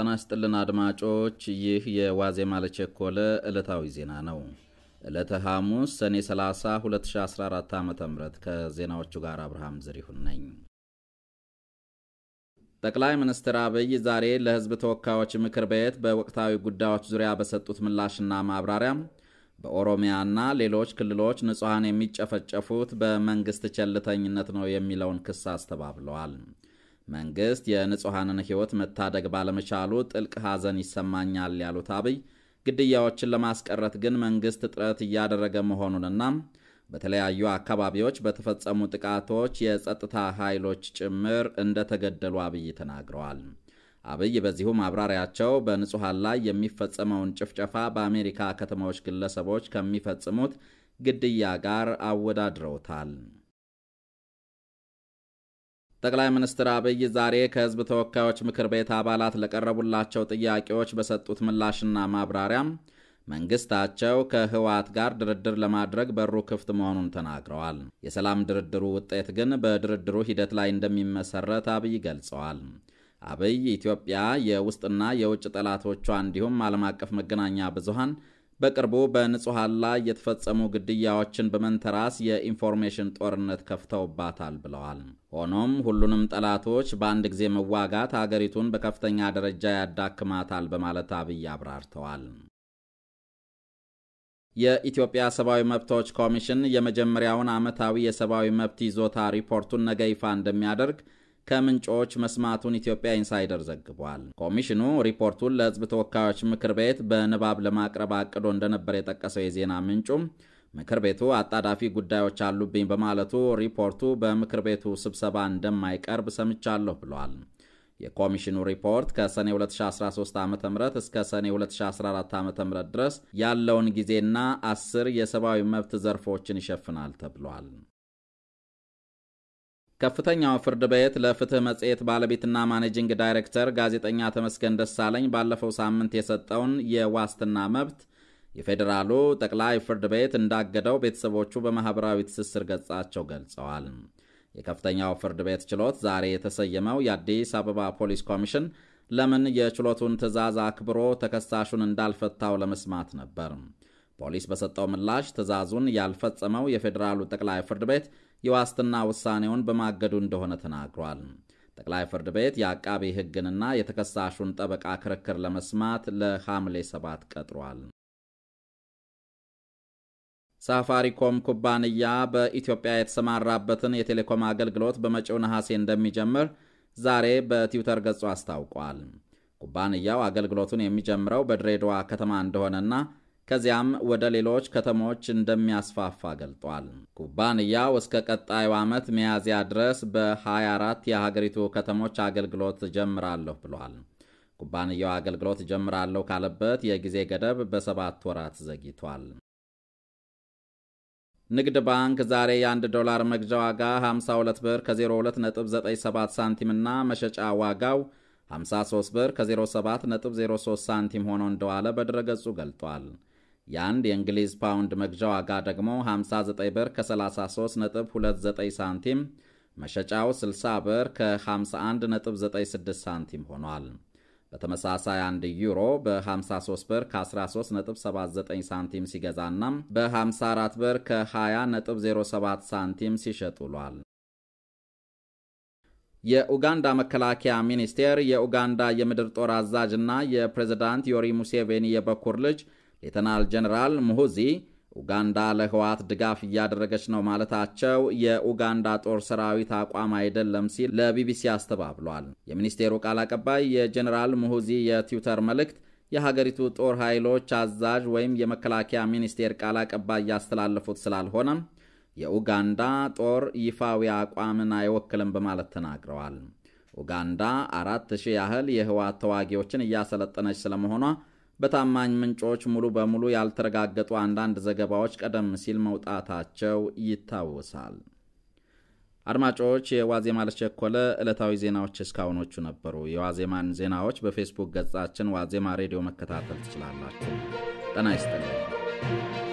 ጤና ይስጥልን አድማጮች፣ ይህ የዋዜማ ለቸኮለ ዕለታዊ ዜና ነው። ዕለተ ሐሙስ ሰኔ 30 2014 ዓ ም ከዜናዎቹ ጋር አብርሃም ዝሪሁን ነኝ። ጠቅላይ ሚኒስትር አብይ ዛሬ ለሕዝብ ተወካዮች ምክር ቤት በወቅታዊ ጉዳዮች ዙሪያ በሰጡት ምላሽና ማብራሪያ በኦሮሚያና ሌሎች ክልሎች ንጹሐን የሚጨፈጨፉት በመንግሥት ቸልተኝነት ነው የሚለውን ክስ አስተባብለዋል። መንግስት የንጹሐንን ህይወት መታደግ ባለመቻሉ ጥልቅ ሐዘን ይሰማኛል ያሉት አብይ ግድያዎችን ለማስቀረት ግን መንግስት ጥረት እያደረገ መሆኑንና በተለያዩ አካባቢዎች በተፈጸሙ ጥቃቶች የጸጥታ ኃይሎች ጭምር እንደተገደሉ አብይ ተናግረዋል። አብይ በዚሁ ማብራሪያቸው በንጹሐን ላይ የሚፈጸመውን ጭፍጨፋ በአሜሪካ ከተሞች ግለሰቦች ከሚፈጽሙት ግድያ ጋር አወዳድረውታል። ጠቅላይ ሚኒስትር አብይ ዛሬ ከህዝብ ተወካዮች ምክር ቤት አባላት ለቀረቡላቸው ጥያቄዎች በሰጡት ምላሽና ማብራሪያም መንግስታቸው ከህወሓት ጋር ድርድር ለማድረግ በሩ ክፍት መሆኑን ተናግረዋል። የሰላም ድርድሩ ውጤት ግን በድርድሩ ሂደት ላይ እንደሚመሰረት አብይ ገልጸዋል። አብይ ኢትዮጵያ የውስጥና የውጭ ጠላቶቿ እንዲሁም ዓለም አቀፍ መገናኛ ብዙሃን በቅርቡ በንጹሐን ላይ የተፈጸሙ ግድያዎችን በመንተራስ የኢንፎርሜሽን ጦርነት ከፍተውባታል ብለዋል። ሆኖም ሁሉንም ጠላቶች በአንድ ጊዜ መዋጋት አገሪቱን በከፍተኛ ደረጃ ያዳክማታል በማለት አብይ አብራርተዋል። የኢትዮጵያ ሰብአዊ መብቶች ኮሚሽን የመጀመሪያውን ዓመታዊ የሰብአዊ መብት ይዞታ ሪፖርቱን ነገ ይፋ እንደሚያደርግ ከምንጮች መስማቱን ኢትዮጵያ ኢንሳይደር ዘግቧል። ኮሚሽኑ ሪፖርቱን ለሕዝብ ተወካዮች ምክር ቤት በንባብ ለማቅረብ አቅዶ እንደነበር የጠቀሰው የዜና ምንጩም ምክር ቤቱ አጣዳፊ ጉዳዮች አሉብኝ በማለቱ ሪፖርቱ በምክር ቤቱ ስብሰባ እንደማይቀርብ ሰምቻለሁ ብሏል። የኮሚሽኑ ሪፖርት ከሰኔ 2013 ዓ ም እስከ ሰኔ 2014 ዓ ም ድረስ ያለውን ጊዜና አስር የሰብአዊ መብት ዘርፎችን ይሸፍናል ተብሏል። ከፍተኛው ፍርድ ቤት ለፍትህ መጽሔት ባለቤትና ማኔጂንግ ዳይሬክተር ጋዜጠኛ ተመስገን ደሳለኝ ባለፈው ሳምንት የሰጠውን የዋስትና መብት የፌዴራሉ ጠቅላይ ፍርድ ቤት እንዳገደው ቤተሰቦቹ በማኅበራዊ ትስስር ገጻቸው ገልጸዋል። የከፍተኛው ፍርድ ቤት ችሎት ዛሬ የተሰየመው የአዲስ አበባ ፖሊስ ኮሚሽን ለምን የችሎቱን ትዕዛዝ አክብሮ ተከሳሹን እንዳልፈታው ለመስማት ነበር። ፖሊስ በሰጠው ምላሽ ትዕዛዙን ያልፈጸመው የፌዴራሉ ጠቅላይ ፍርድ ቤት የዋስትና ውሳኔውን በማገዱ እንደሆነ ተናግሯል። ጠቅላይ ፍርድ ቤት የአቃቤ ሕግንና የተከሳሹን ጠበቃ ክርክር ለመስማት ለሐምሌ 7 ቀጥሯል። ሳፋሪኮም ኩባንያ በኢትዮጵያ የተሰማራበትን የቴሌኮም አገልግሎት በመጪው ነሐሴ እንደሚጀምር ዛሬ በትዊተር ገጹ አስታውቋል። ኩባንያው አገልግሎቱን የሚጀምረው በድሬዳዋ ከተማ እንደሆነና ከዚያም ወደ ሌሎች ከተሞች እንደሚያስፋፋ ገልጧል። ኩባንያው እስከ ቀጣዩ ዓመት ሚያዝያ ድረስ በ24 የሀገሪቱ ከተሞች አገልግሎት ጀምራለሁ ብሏል። ኩባንያው አገልግሎት ጀምራለሁ ካለበት የጊዜ ገደብ በሰባት ወራት ዘግይቷል። ንግድ ባንክ ዛሬ የ1 ዶላር መግዣ ዋጋ 52 ብር ከ0297 ሳንቲም እና መሸጫ ዋጋው 53 ብር ከ0703 ሳንቲም ሆኖ እንደዋለ በድረገጹ ገልጧል። የአንድ የእንግሊዝ ፓውንድ መግዣ ዋጋ ደግሞ 59 ብር ከ33.29 ሳንቲም፣ መሸጫው 60 ብር ከ51.96 ሳንቲም ሆኗል። በተመሳሳይ አንድ ዩሮ በ53 ብር ከ13.79 ሳንቲም ሲገዛና በ54 ብር ከ20.07 ሳንቲም ሲሸጥ ውሏል። የኡጋንዳ መከላከያ ሚኒስቴር የኡጋንዳ የምድር ጦር አዛዥና የፕሬዝዳንት ዮሪ ሙሴቬኒ የበኩር ልጅ ሌተናል ጀነራል ሙሁዚ ኡጋንዳ ለህወሓት ድጋፍ እያደረገች ነው ማለታቸው የኡጋንዳ ጦር ሰራዊት አቋም አይደለም ሲል ለቢቢሲ አስተባብሏል። የሚኒስቴሩ ቃል አቀባይ የጀነራል ሙሁዚ የትዊተር መልእክት የሀገሪቱ ጦር ኃይሎች አዛዥ ወይም የመከላከያ ሚኒስቴር ቃል አቀባይ እያስተላለፉት ስላልሆነ የኡጋንዳ ጦር ይፋዊ አቋምን አይወክልም በማለት ተናግረዋል። ኡጋንዳ አራት ሺህ ያህል የህወሓት ተዋጊዎችን እያሰለጠነች ስለመሆኗ በታማኝ ምንጮች ሙሉ በሙሉ ያልተረጋገጡ አንዳንድ ዘገባዎች ቀደም ሲል መውጣታቸው ይታወሳል። አድማጮች፣ የዋዜማ ለቸኮለ ዕለታዊ ዜናዎች እስካሁኖቹ ነበሩ። የዋዜማን ዜናዎች በፌስቡክ ገጻችን ዋዜማ ሬዲዮ መከታተል ትችላላችሁ። ጤና ይስጥልኝ።